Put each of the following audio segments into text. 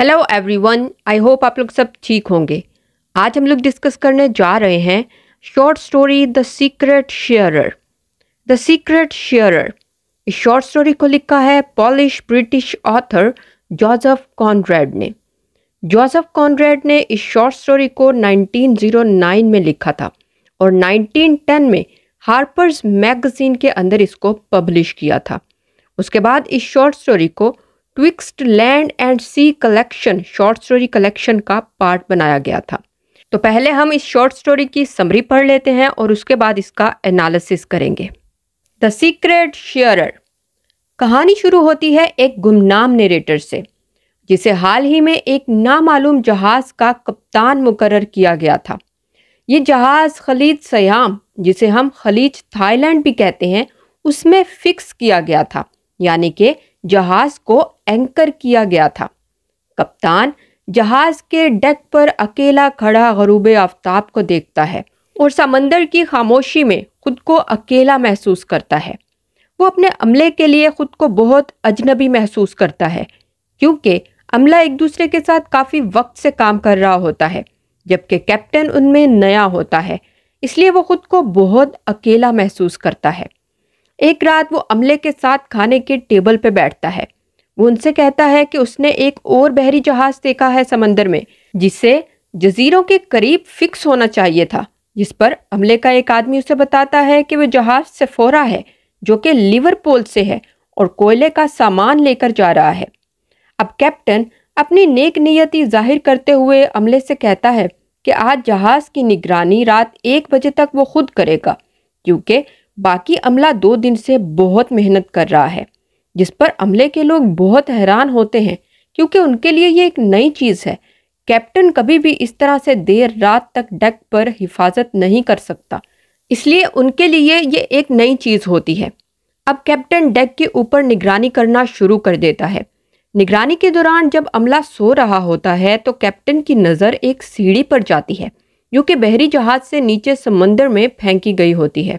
Hello everyone I hope आप लोग सब ठीक होंगे आज हम लोग डिस्कस करने जा रहे हैं short story the secret sharer the secret sharer इस शॉर्ट स्टोरी को लिखा है Polish British author Joseph Conrad ने जोसेफ कॉन्ड्रेड ने इस शॉर्ट स्टोरी को 1909 में लिखा था और 1910 में हार्पर्स मैगजीन के अंदर इसको पब्लिश किया था उसके बाद इस शॉर्ट स्टोरी को twixt land and sea collection short story collection का पार्ट बनाया गया था तो पहले हम इस शॉर्ट स्टोरी की समरी पढ़ लेते हैं और उसके बाद इसका एनालिसिस करेंगे द सीक्रेट शेयरर कहानी शुरू होती है एक गुमनाम नेरेटर से जिसे हाल ही में एक नामालूम जहाज़ का कप्तान मुकर किया गया था ये जहाज़ खलीज सयाम जिसे हम खलीज थाईलैंड भी कहते हैं उसमें फिक्स किया गया था यानी कि जहाज को एंकर किया गया था कप्तान जहाज के डेक पर अकेला खड़ा गरूब आफ्ताब को देखता है और समंदर की खामोशी में खुद को अकेला महसूस करता है वो अपने अमले के लिए खुद को बहुत अजनबी महसूस करता है क्योंकि अमला एक दूसरे के साथ काफ़ी वक्त से काम कर रहा होता है जबकि कैप्टन उनमें नया होता है इसलिए वो खुद को बहुत अकेला महसूस करता है एक रात वो अमले के साथ खाने के टेबल पर बैठता है वो उनसे कहता है कि उसने एक और बहरी जहाज देखा है समंदर में जिसे जजीरों के करीब फिक्स होना चाहिए था जिस पर अमले का एक आदमी उसे बताता है कि वह जहाज सेफोरा है जो कि लिवरपोल से है और कोयले का सामान लेकर जा रहा है अब कैप्टन अपनी नेक नियति जाहिर करते हुए अमले से कहता है कि आज जहाज़ की निगरानी रात एक बजे तक वो खुद करेगा क्योंकि बाकी अमला दो दिन से बहुत मेहनत कर रहा है जिस पर अमले के लोग बहुत हैरान होते हैं क्योंकि उनके लिए ये एक नई चीज़ है कैप्टन कभी भी इस तरह से देर रात तक डेक पर हिफाजत नहीं कर सकता इसलिए उनके लिए ये एक नई चीज़ होती है अब कैप्टन डेक के ऊपर निगरानी करना शुरू कर देता है निगरानी के दौरान जब अमला सो रहा होता है तो कैप्टन की नज़र एक सीढ़ी पर जाती है जो कि बहरी जहाज़ से नीचे समंदर में फेंकी गई होती है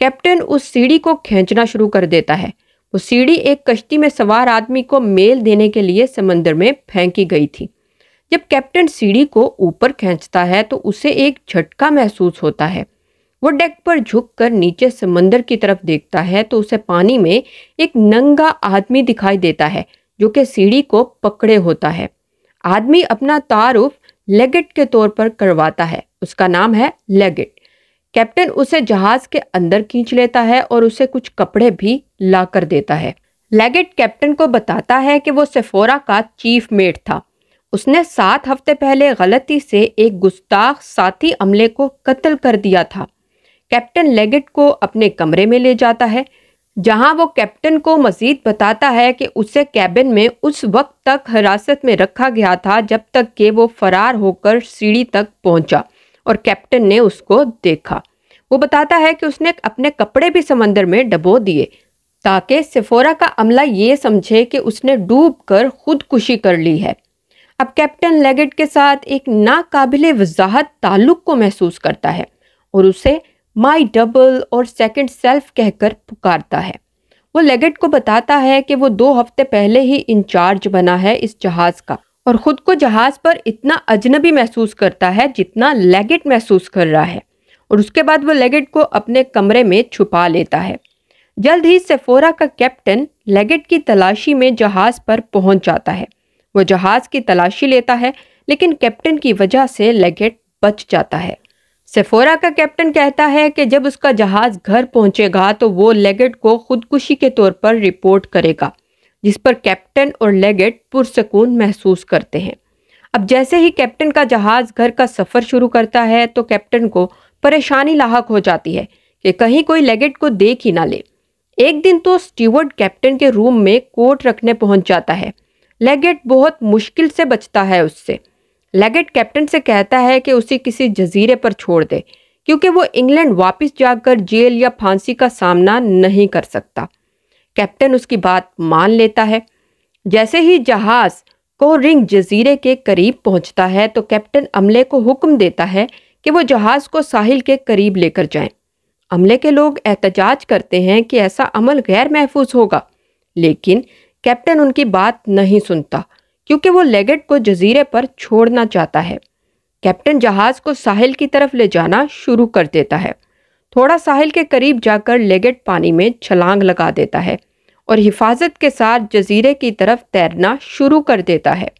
कैप्टन उस सीढ़ी को खींचना शुरू कर देता है वो सीढ़ी एक कश्ती में सवार आदमी को मेल देने के लिए समंदर में फेंकी गई थी जब कैप्टन सीढ़ी को ऊपर खींचता है तो उसे एक झटका महसूस होता है वो डेक पर झुककर नीचे समंदर की तरफ देखता है तो उसे पानी में एक नंगा आदमी दिखाई देता है जो कि सीढ़ी को पकड़े होता है आदमी अपना तारुफ लेगेट के तौर पर करवाता है उसका नाम है लेगेट कैप्टन उसे जहाज के अंदर खींच लेता है और उसे कुछ कपड़े भी ला कर देता है लेगेट कैप्टन को बताता है कि वो सेफोरा का चीफ मेट था उसने सात हफ्ते पहले गलती से एक गुस्ताख साथी अमले को कत्ल कर दिया था कैप्टन लेगेट को अपने कमरे में ले जाता है जहां वो कैप्टन को मजीद बताता है कि उसे कैबिन में उस वक्त तक हिरासत में रखा गया था जब तक कि वो फरार होकर सीढ़ी तक पहुंचा और कैप्टन ने उसको देखा वो बताता है कि उसने अपने कपड़े भी समंदर में डबो दिए ताकि सिफोरा का अमला ये समझे कि उसने डूब कर खुदकुशी कर ली है अब कैप्टन लेगेट के साथ एक नाकबिल वजाहत ताल्लुक को महसूस करता है और उसे माई डबल और सेकेंड सेल्फ कहकर पुकारता है वो लेगेट को बताता है कि वो दो हफ्ते पहले ही इंचार्ज बना है इस जहाज़ का और ख़ुद को जहाज़ पर इतना अजनबी महसूस करता है जितना लेगेट महसूस कर रहा है और उसके बाद वो लेगेट को अपने कमरे में छुपा लेता है जल्द ही सेफोरा का कैप्टन लेगेट की तलाशी में जहाज़ पर पहुंच जाता है वो जहाज़ की तलाशी लेता है लेकिन कैप्टन की वजह से लेगेट बच जाता है सेफोरा का कैप्टन कहता है कि जब उसका जहाज़ घर पहुंचेगा तो वो लेगेट को खुदकुशी के तौर पर रिपोर्ट करेगा जिस पर कैप्टन और लेगेट पुरसकून महसूस करते हैं अब जैसे ही कैप्टन का जहाज घर का सफ़र शुरू करता है तो कैप्टन को परेशानी लाक हो जाती है कि कहीं कोई लेगेट को देख ही ना ले एक दिन तो स्टीवर्ड कैप्टन के रूम में कोट रखने पहुंच जाता है लेगेट बहुत मुश्किल से बचता है उससे लेगेट कैप्टन से कहता है कि उसे किसी जजीरे पर छोड़ दे क्योंकि वो इंग्लैंड वापस जाकर जेल या फांसी का सामना नहीं कर सकता कैप्टन उसकी बात मान लेता है जैसे ही जहाज को रिंग जजीरे के करीब पहुंचता है तो कैप्टन अमले को हुक्म देता है कि वो जहाज को साहिल के करीब लेकर जाएं। अमले के लोग एहतजाज करते हैं कि ऐसा अमल गैर महफूज होगा लेकिन कैप्टन उनकी बात नहीं सुनता क्योंकि वो लेगेट को जजीरे पर छोड़ना चाहता है कैप्टन जहाज को साहिल की तरफ ले जाना शुरू कर देता है थोड़ा साहिल के करीब जाकर लेगेट पानी में छलांग लगा देता है और हिफाजत के साथ जजीरे की तरफ तैरना शुरू कर देता है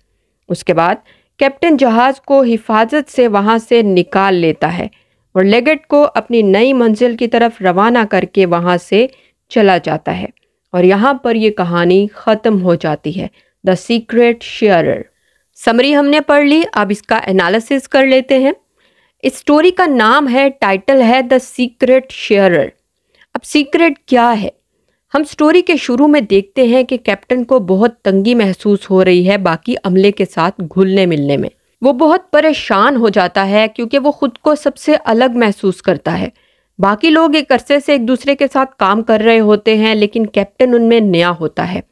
उसके बाद कैप्टन जहाज को हिफाजत से वहाँ से निकाल लेता है और लेगेट को अपनी नई मंजिल की तरफ रवाना करके वहाँ से चला जाता है और यहाँ पर यह कहानी ख़त्म हो जाती है द सीक्रेट शेयर समरी हमने पढ़ ली अब इसका एनालिसिस कर लेते हैं इस स्टोरी का नाम है टाइटल है द सीक्रेट शेयरर अब सीक्रेट क्या है हम स्टोरी के शुरू में देखते हैं कि कैप्टन को बहुत तंगी महसूस हो रही है बाकी अमले के साथ घुलने मिलने में वो बहुत परेशान हो जाता है क्योंकि वो खुद को सबसे अलग महसूस करता है बाकी लोग एक अरसे से एक दूसरे के साथ काम कर रहे होते हैं लेकिन कैप्टन उनमें नया होता है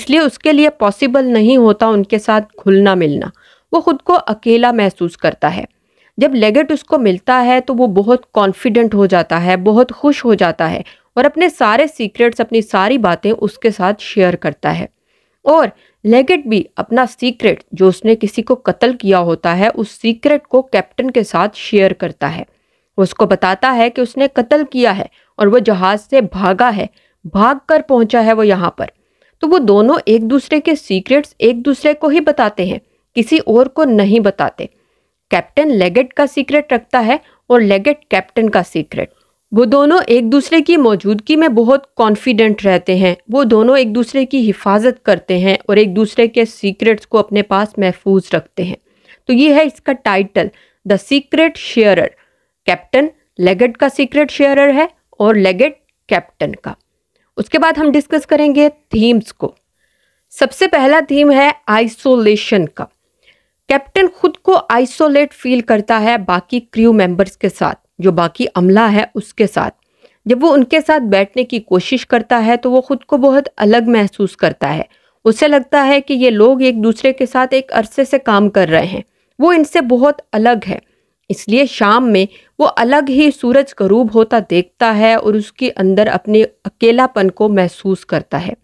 इसलिए उसके लिए पॉसिबल नहीं होता उनके साथ घुलना मिलना वो खुद को अकेला महसूस करता है जब लेगेट उसको मिलता है तो वो बहुत कॉन्फिडेंट हो जाता है बहुत खुश हो जाता है और अपने सारे सीक्रेट्स अपनी सारी बातें उसके साथ शेयर करता है और लेगेट भी अपना सीक्रेट जो उसने किसी को कत्ल किया होता है उस सीक्रेट को कैप्टन के साथ शेयर करता है उसको बताता है कि उसने कत्ल किया है और वह जहाज़ से भागा है भाग कर पहुंचा है वो यहाँ पर तो वो दोनों एक दूसरे के सीक्रेट्स एक दूसरे को ही बताते हैं किसी और को नहीं बताते कैप्टन लेगेट का सीक्रेट रखता है और लेगेट कैप्टन का सीक्रेट वो दोनों एक दूसरे की मौजूदगी में बहुत कॉन्फिडेंट रहते हैं वो दोनों एक दूसरे की हिफाजत करते हैं और एक दूसरे के सीक्रेट्स को अपने पास महफूज रखते हैं तो ये है इसका title the secret sharer captain Leggatt का सीक्रेट शेयरर है और लेगेट कैप्टन का उसके बाद हम डिस्कस करेंगे थीम्स को सबसे पहला थीम है आइसोलेशन का आइसोलेट फील करता है बाकी क्रू मेंबर्स के साथ जो बाकी अमला है उसके साथ जब वो उनके साथ बैठने की कोशिश करता है तो वो खुद को बहुत अलग महसूस करता है उसे लगता है कि ये लोग एक दूसरे के साथ एक अरसे से काम कर रहे हैं वो इनसे बहुत अलग है इसलिए शाम में वो अलग ही सूरज करूब होता देखता है और उसके अंदर अपने अकेलापन को महसूस करता है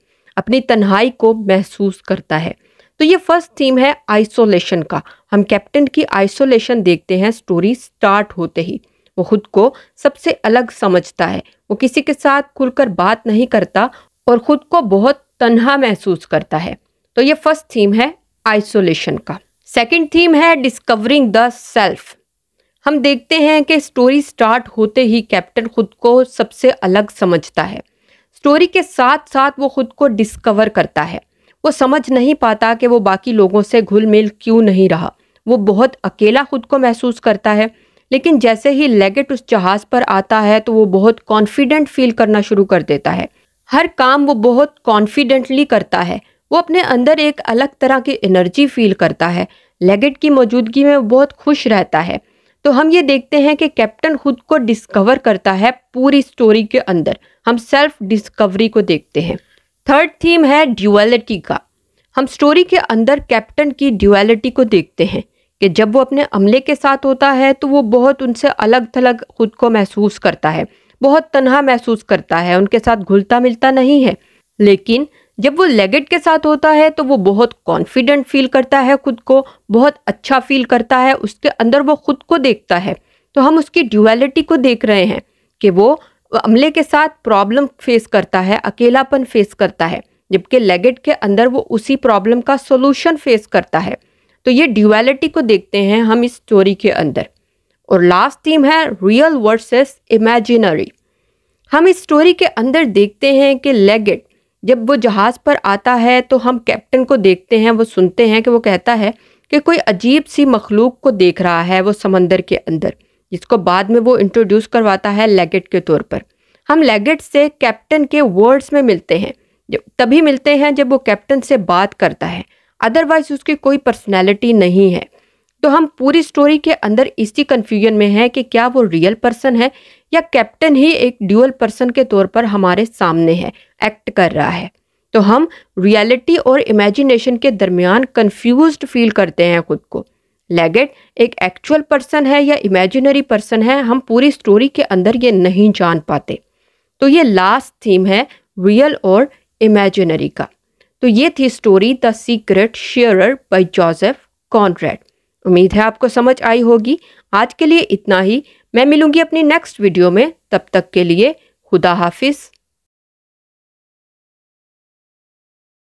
अपनी तन्हाई को महसूस करता है तो ये फर्स्ट थीम है आइसोलेशन का हम कैप्टन की आइसोलेशन देखते हैं स्टोरी स्टार्ट होते ही वो खुद को सबसे अलग समझता है वो किसी के साथ खुलकर बात नहीं करता और खुद को बहुत तन्हा महसूस करता है तो ये फर्स्ट थीम है आइसोलेशन का सेकंड थीम है डिस्कवरिंग द सेल्फ हम देखते हैं कि स्टोरी स्टार्ट होते ही कैप्टन खुद को सबसे अलग समझता है स्टोरी के साथ साथ वो खुद को डिस्कवर करता है वो समझ नहीं पाता कि वो बाकी लोगों से घुल मिल क्यों नहीं रहा वो बहुत अकेला खुद को महसूस करता है लेकिन जैसे ही लेगेट उस जहाज़ पर आता है तो वो बहुत कॉन्फिडेंट फील करना शुरू कर देता है हर काम वो बहुत कॉन्फिडेंटली करता है वो अपने अंदर एक अलग तरह की एनर्जी फील करता है लेगेट की मौजूदगी में वो बहुत खुश रहता है तो हम ये देखते हैं कि कैप्टन खुद को डिस्कवर करता है पूरी स्टोरी के अंदर हम सेल्फ डिस्कवरी को देखते हैं थर्ड थीम है ड्यूअलिटी का हम स्टोरी के अंदर कैप्टन की ड्यूअलिटी को देखते हैं कि जब वो अपने अमले के साथ होता है तो वो बहुत उनसे अलग थलग खुद को महसूस करता है बहुत तनहा महसूस करता है उनके साथ घुलता मिलता नहीं है लेकिन जब वो लेगेट के साथ होता है तो वो बहुत कॉन्फिडेंट फील करता है खुद को बहुत अच्छा फील करता है उसके अंदर वो खुद को देखता है तो हम उसकी ड्यूअलिटी को देख रहे हैं कि वो अमले के साथ प्रॉब्लम फेस करता है अकेलापन फेस करता है जबकि लेगेट के अंदर वो उसी प्रॉब्लम का सोल्यूशन फेस करता है तो ये ड्यूएलिटी को देखते हैं हम इस स्टोरी के अंदर और लास्ट थीम है रियल वर्सेस इमेजिनरी हम इस स्टोरी के अंदर देखते हैं कि लेगेट जब वो जहाज़ पर आता है तो हम कैप्टन को देखते हैं वो सुनते हैं कि वो कहता है कि कोई अजीब सी मखलूक को देख रहा है वो समंदर के अंदर जिसको बाद में वो इंट्रोड्यूस करवाता है लेगेट के तौर पर हम लेगेट से कैप्टन के वर्ड्स में मिलते हैं तभी मिलते हैं जब वो कैप्टन से बात करता है अदरवाइज उसकी कोई पर्सनैलिटी नहीं है तो हम पूरी स्टोरी के अंदर इसी कन्फ्यूजन में हैं कि क्या वो रियल पर्सन है या कैप्टन ही एक ड्यूअल पर्सन के तौर पर हमारे सामने है एक्ट कर रहा है तो हम रियलिटी और इमेजिनेशन के दरमियान कन्फ्यूज फील करते हैं खुद को लेगेट एक एक्चुअल पर्सन है या इमेजिनरी पर्सन है हम पूरी स्टोरी के अंदर ये नहीं जान पाते तो ये लास्ट थीम है रियल और इमेजिनरी का तो ये थी story the secret sharer by Joseph Conrad उम्मीद है आपको समझ आई होगी आज के लिए इतना ही मैं मिलूंगी अपनी नेक्स्ट वीडियो में तब तक के लिए खुदा हाफिज़